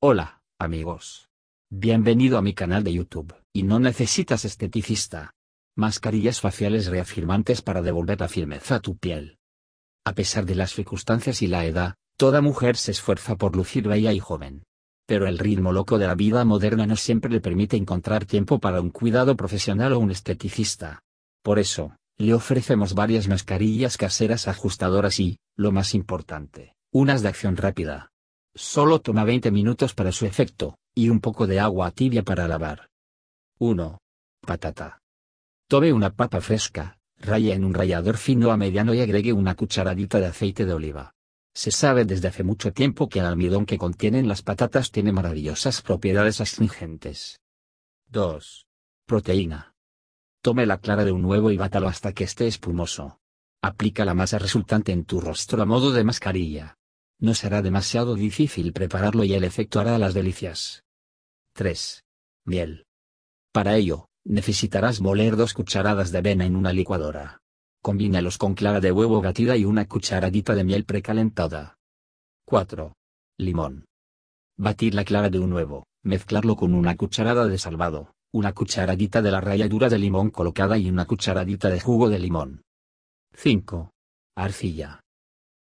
Hola, amigos. Bienvenido a mi canal de YouTube, y no necesitas esteticista. Mascarillas faciales reafirmantes para devolver la firmeza a tu piel. A pesar de las circunstancias y la edad, toda mujer se esfuerza por lucir bella y joven. Pero el ritmo loco de la vida moderna no siempre le permite encontrar tiempo para un cuidado profesional o un esteticista. Por eso, le ofrecemos varias mascarillas caseras ajustadoras y, lo más importante, unas de acción rápida, Solo toma 20 minutos para su efecto, y un poco de agua tibia para lavar. 1. Patata. Tome una papa fresca, raya en un rallador fino a mediano y agregue una cucharadita de aceite de oliva. Se sabe desde hace mucho tiempo que el almidón que contienen las patatas tiene maravillosas propiedades astringentes. 2. Proteína. Tome la clara de un huevo y bátalo hasta que esté espumoso. Aplica la masa resultante en tu rostro a modo de mascarilla no será demasiado difícil prepararlo y el efecto hará las delicias. 3. Miel. Para ello, necesitarás moler dos cucharadas de vena en una licuadora. Combínalos con clara de huevo batida y una cucharadita de miel precalentada. 4. Limón. Batir la clara de un huevo, mezclarlo con una cucharada de salvado, una cucharadita de la ralladura de limón colocada y una cucharadita de jugo de limón. 5. Arcilla.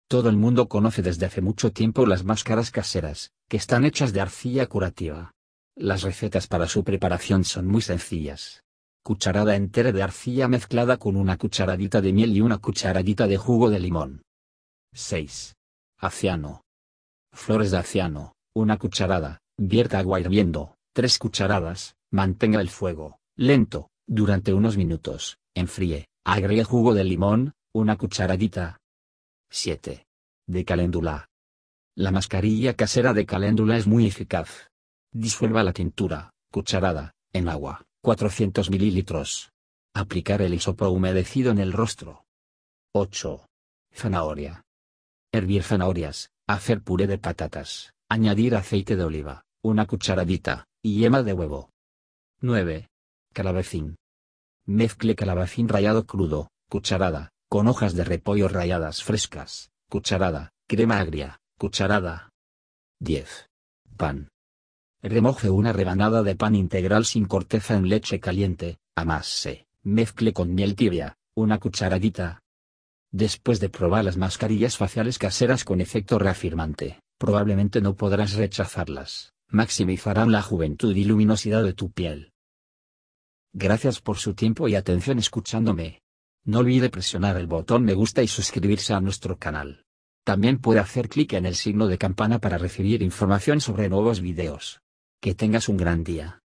Todo el mundo conoce desde hace mucho tiempo las máscaras caseras, que están hechas de arcilla curativa. Las recetas para su preparación son muy sencillas. Cucharada entera de arcilla mezclada con una cucharadita de miel y una cucharadita de jugo de limón. 6. Aciano. Flores de aciano, una cucharada, vierta agua hirviendo, tres cucharadas, mantenga el fuego, lento, durante unos minutos, enfríe, agregue jugo de limón, una cucharadita, 7. De caléndula. La mascarilla casera de caléndula es muy eficaz. Disuelva la tintura, cucharada, en agua, 400 mililitros. Aplicar el hisopo humedecido en el rostro. 8. Zanahoria. Hervir zanahorias, hacer puré de patatas, añadir aceite de oliva, una cucharadita, y yema de huevo. 9. Calabacín. Mezcle calabacín rallado crudo, cucharada, con hojas de repollo rayadas frescas, cucharada, crema agria, cucharada. 10. Pan. Remoje una rebanada de pan integral sin corteza en leche caliente, amase, mezcle con miel tibia, una cucharadita. Después de probar las mascarillas faciales caseras con efecto reafirmante, probablemente no podrás rechazarlas, maximizarán la juventud y luminosidad de tu piel. Gracias por su tiempo y atención escuchándome. No olvide presionar el botón me gusta y suscribirse a nuestro canal. También puede hacer clic en el signo de campana para recibir información sobre nuevos videos. Que tengas un gran día.